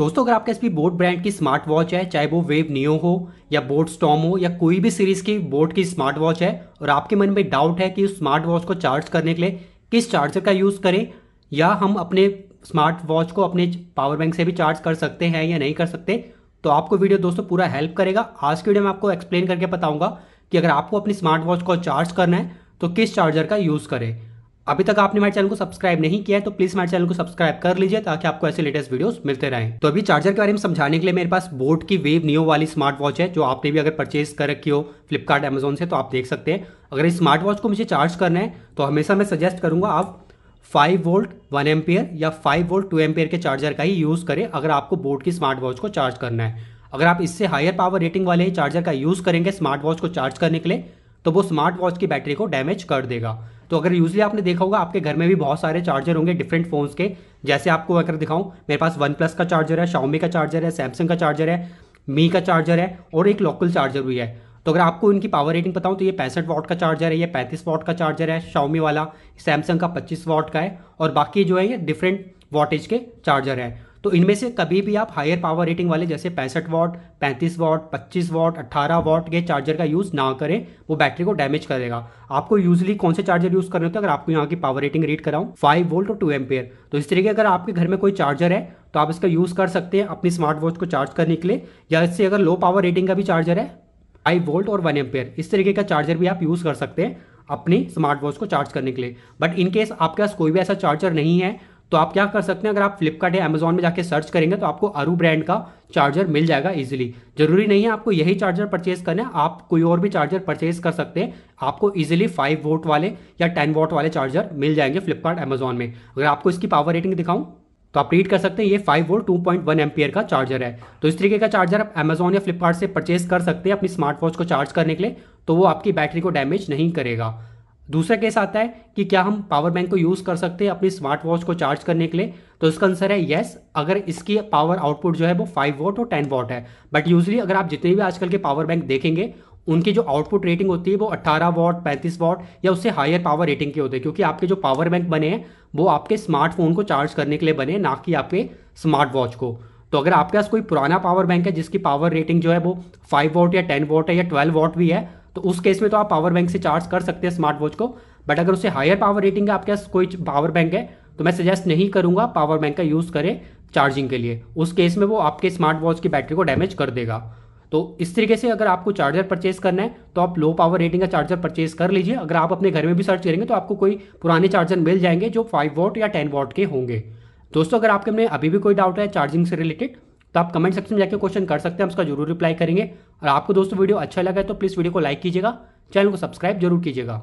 दोस्तों अगर आपके पास बोट ब्रांड की स्मार्ट वॉच है चाहे वो वेव नियो हो या बोट स्टॉम हो या कोई भी सीरीज की बोट की स्मार्ट वॉच है और आपके मन में डाउट है कि उस स्मार्ट वॉच को चार्ज करने के लिए किस चार्जर का यूज़ करें या हम अपने स्मार्ट वॉच को अपने पावर बैंक से भी चार्ज कर सकते हैं या नहीं कर सकते तो आपको वीडियो दोस्तों पूरा हेल्प करेगा आज की वीडियो में आपको एक्सप्लेन करके बताऊंगा कि अगर आपको अपनी स्मार्ट वॉच को चार्ज करना है तो किस चार्जर का यूज़ करें अभी तक आपने हमारे चैनल को सब्सक्राइब नहीं किया है तो प्लीज हमारे चैनल को सब्सक्राइब कर लीजिए ताकि आपको ऐसे लेटेस्ट वीडियोस मिलते रहें तो अभी चार्जर के बारे में समझाने के लिए मेरे पास बोट की वेव नियो वाली स्मार्ट वॉच है जो आपने भी अगर परचेज कर रखी हो फ्लिपकार्ट एमेजोन से तो आप देख सकते हैं अगर इस स्मार्ट वॉच को मुझे चार्ज करना है तो हमेशा मैं सजेस्ट करूंगा आप फाइव वोल्ट वन एम्पियर या फाइव वोल्ट टू एम्पियर के चार्जर का ही यूज़ करें अगर आपको बोट की स्मार्ट वॉच को चार्ज करना है अगर आप इससे हायर पावर रेटिंग वाले चार्जर का यूज़ करेंगे स्मार्ट वॉच को चार्ज करने के लिए तो वो स्मार्ट वॉच की बैटरी को डैमेज कर देगा तो अगर यूजली आपने देखा होगा आपके घर में भी बहुत सारे चार्जर होंगे डिफरेंट फोन्स के जैसे आपको अगर दिखाऊँ मेरे पास वन प्लस का चार्जर है शाउमी का चार्जर है सैमसंग का चार्जर है मी का चार्जर है और एक लोकल चार्जर भी है तो अगर आपको इनकी पावर रेटिंग बताऊं तो ये पैंसठ वाट का चार्जर है ये पैंतीस वाट का चार्जर है शाओमी वाला सैमसंग का पच्चीस वाट का है और बाकी जो है ये डिफरेंट वॉटेज के चार्जर है तो इनमें से कभी भी आप हायर पावर रेटिंग वाले जैसे पैंसठ वॉट पैंतीस वॉट पच्चीस वॉट अट्ठारह वॉट के चार्जर का यूज़ ना करें वो बैटरी को डैमेज करेगा आपको यूजली कौन से चार्जर यूज़ करने होते हैं अगर आपको यहाँ की पावर रेटिंग रीड कराऊँ फाइव वोल्ट और टू एम्पेयर तो इस तरीके अगर आपके घर में कोई चार्जर है तो आप इसका यूज़ कर सकते हैं अपनी स्मार्ट वॉच को चार्ज करने के लिए या इससे अगर लो पावर रेटिंग का भी चार्जर है फाइव वोल्ट और वन एम्पेयर इस तरीके का चार्जर भी आप यूज़ कर सकते हैं अपनी स्मार्ट वॉच को चार्ज करने के लिए बट इन केस आपके पास कोई भी ऐसा चार्जर नहीं है तो आप क्या कर सकते हैं अगर आप फ्लिपकार्ट या अमेजोन में जाकर सर्च करेंगे तो आपको अरू ब्रांड का चार्जर मिल जाएगा इजिली जरूरी नहीं है आपको यही चार्जर परचेज करना है आप कोई और भी चार्जर परचेज कर सकते हैं आपको इजिली फाइव वोट वाले या टेन वोट वाले चार्जर मिल जाएंगे फ्लिपकार्ट अमेजोन में अगर आपको इसकी पावर रेटिंग दिखाऊं तो आप रीड कर सकते हैं ये 5 वोल्ट 2.1 पॉइंट का चार्जर है तो इस तरीके का चार्जर आप अमेजोन या फ्लिपकार्ट से परचेज कर सकते हैं अपनी स्मार्ट वॉच को चार्ज करने के लिए तो वो आपकी बैटरी को डैमेज नहीं करेगा दूसरा केस आता है कि क्या हम पावर बैंक को यूज़ कर सकते हैं अपनी स्मार्ट वॉच को चार्ज करने के लिए तो इसका आंसर है येस अगर इसकी पावर आउटपुट जो है वो फाइव वॉट और टेन वॉट है बट यूजली अगर आप जितने भी आजकल के पावर बैंक देखेंगे उनकी जो आउटपुट रेटिंग होती है वो 18 वॉट 35 वॉट या उससे हायर पावर रेटिंग के होते हैं क्योंकि आपके जो पावर बैंक बने हैं वो आपके स्मार्टफोन को चार्ज करने के लिए बने ना कि आपके स्मार्ट वॉच को तो अगर आपके पास कोई पुराना पावर बैंक है जिसकी पावर रेटिंग जो है वो 5 वॉट या 10 वॉट है या 12 वॉट भी है तो उस केस में तो आप पावर बैंक से चार्ज कर सकते हैं स्मार्ट वॉच को बट अगर उससे हायर पावर रेटिंग है आपके पास कोई पावर बैंक है तो मैं सजेस्ट नहीं करूंगा पावर बैंक का यूज़ करें चार्जिंग के लिए उस केस में वो आपके स्मार्ट वॉच की बैटरी को डैमेज कर देगा तो इस तरीके से अगर आपको चार्जर परचेस करना है तो आप लो पावर रेटिंग का चार्जर परचेस कर लीजिए अगर आप अपने घर में भी सर्च करेंगे तो आपको कोई पुराने चार्जर मिल जाएंगे जो फाइव वोट या टेन वोट के होंगे दोस्तों अगर आपके में अभी भी कोई डाउट है चार्जिंग से रिलेटेड तो आप कमेंट सेक्शन में जाकर क्वेश्चन कर सकते हैं उसका जरूर रिप्लाई करेंगे और आपको दोस्तों वीडियो अच्छा लगा तो प्लीज़ वीडियो को लाइक कीजिएगा चैनल को सब्सक्राइब जरूर कीजिएगा